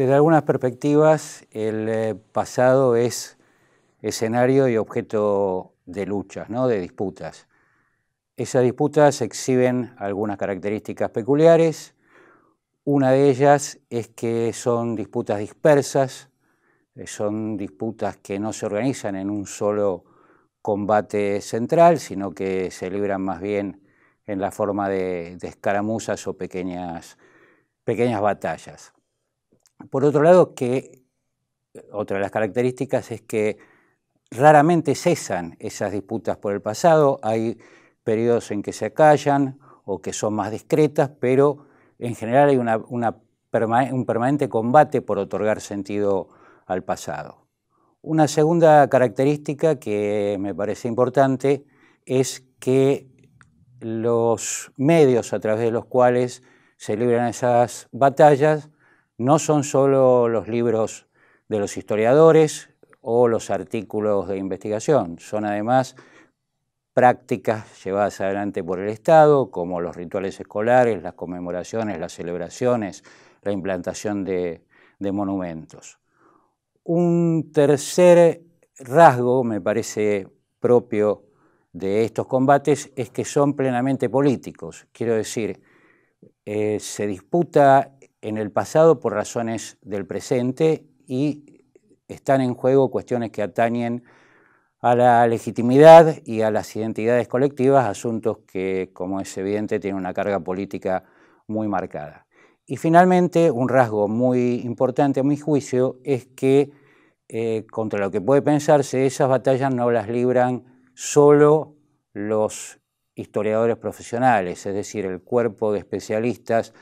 Desde algunas perspectivas, el eh, pasado es escenario y objeto de luchas, de disputas. Esas disputas exhiben algunas características peculiares. Una de ellas es que son disputas dispersas, eh, son disputas que no se organizan en un solo combate central, sino que se libran más bien en la forma de, escaramuzas o pequeñas batallas. Por otro lado, otra de las características es que raramente cesan esas disputas por el pasado, hay periodos en que se acallan o que son más discretas, pero en general hay un permanente combate por otorgar sentido al pasado. Una segunda característica que me parece importante es que los medios a través de los cuales se libran esas batallas no son solo los libros de los historiadores o los artículos de investigación, son además prácticas llevadas adelante por el Estado, como los rituales escolares, las conmemoraciones, las celebraciones, la implantación de, monumentos. Un tercer rasgo, me parece propio de estos combates, es que son plenamente políticos. Quiero decir, eh, se disputa en el pasado por razones del presente y están en juego cuestiones que atañen a la legitimidad y a las identidades colectivas, asuntos que, como es evidente, tienen una carga política muy marcada. Y finalmente, un rasgo muy importante a mi juicio es que, eh, contra lo que puede pensarse, esas batallas no las libran solo los historiadores profesionales, es decir, el cuerpo de especialistas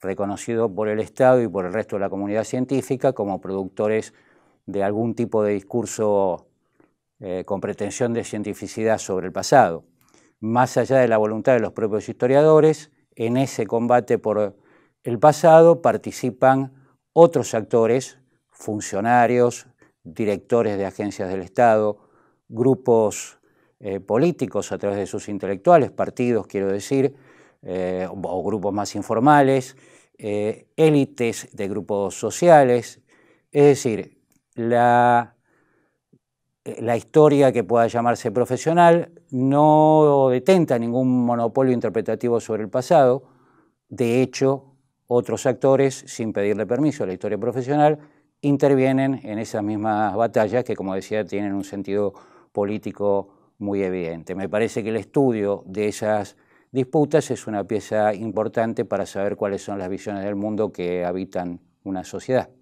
reconocido por el Estado y por el resto de la comunidad científica como productores de algún tipo de discurso eh, con pretensión de cientificidad sobre el pasado. Más allá de la voluntad de los propios historiadores, en ese combate por el pasado participan otros actores, funcionarios, directores de agencias del Estado, grupos eh, políticos a través de sus intelectuales, partidos, quiero decir, eh, o grupos más informales, eh, élites de grupos sociales, es decir, la, eh, la historia que pueda llamarse profesional no detenta ningún monopolio interpretativo sobre el pasado, de hecho, otros actores, sin pedirle permiso a la historia profesional, intervienen en esas mismas batallas que, como decía, tienen un sentido político muy evidente. Me parece que el estudio de esas disputas es una pieza importante para saber cuáles son las visiones del mundo que habitan una sociedad.